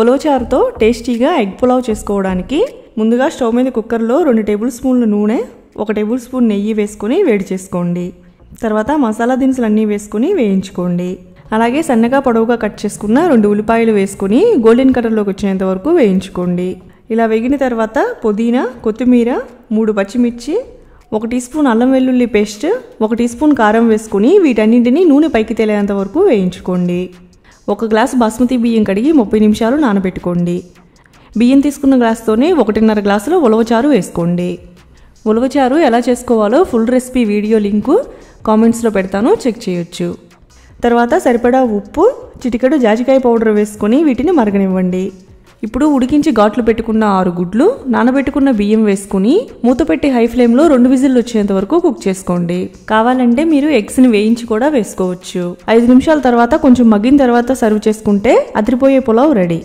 ఉలవచారుతో టేస్టీగా ఎగ్ పులావ్ చేసుకోవడానికి ముందుగా స్టవ్ మీద కుక్కర్లో రెండు టేబుల్ స్పూన్ల నూనె ఒక టేబుల్ స్పూన్ నెయ్యి వేసుకొని వేడి చేసుకోండి తర్వాత మసాలా దినుసులు అన్నీ వేసుకొని వేయించుకోండి అలాగే సన్నగా పొడవుగా కట్ చేసుకున్న రెండు ఉల్లిపాయలు వేసుకుని గోల్డెన్ కలర్లోకి వచ్చేంత వరకు వేయించుకోండి ఇలా వేగిన తర్వాత పుదీనా కొత్తిమీర మూడు పచ్చిమిర్చి ఒక టీ స్పూన్ అల్లం వెల్లుల్లి పేస్ట్ ఒక టీ స్పూన్ కారం వేసుకుని వీటన్నింటినీ నూనె పైకి తేలేంత వరకు వేయించుకోండి ఒక గ్లాసు బాస్మతి బియ్యం కడిగి ముప్పై నిమిషాలు నానబెట్టుకోండి బియ్యం తీసుకున్న గ్లాస్తోనే ఒకటిన్నర గ్లాసులో ఉలవచారు వేసుకోండి ఉలవచారు ఎలా చేసుకోవాలో ఫుల్ రెసిపీ వీడియో లింకు కామెంట్స్లో పెడతాను చెక్ చేయొచ్చు తర్వాత సరిపడా ఉప్పు చిటికెడు జాజికాయ పౌడర్ వేసుకొని వీటిని మరగనివ్వండి ఇప్పుడు ఉడికించి ఘాట్లు పెట్టుకున్న ఆరు గుడ్లు నానబెట్టుకున్న బియ్యం వేసుకుని మూత పెట్టి హై ఫ్లేమ్లో రెండు విజిల్లు వచ్చేంత వరకు కుక్ చేసుకోండి కావాలంటే మీరు ఎగ్స్ ని వేయించి కూడా వేసుకోవచ్చు ఐదు నిమిషాల తర్వాత కొంచెం మగ్గిన తర్వాత సర్వ్ చేసుకుంటే అదిరిపోయే పులావ్ రెడీ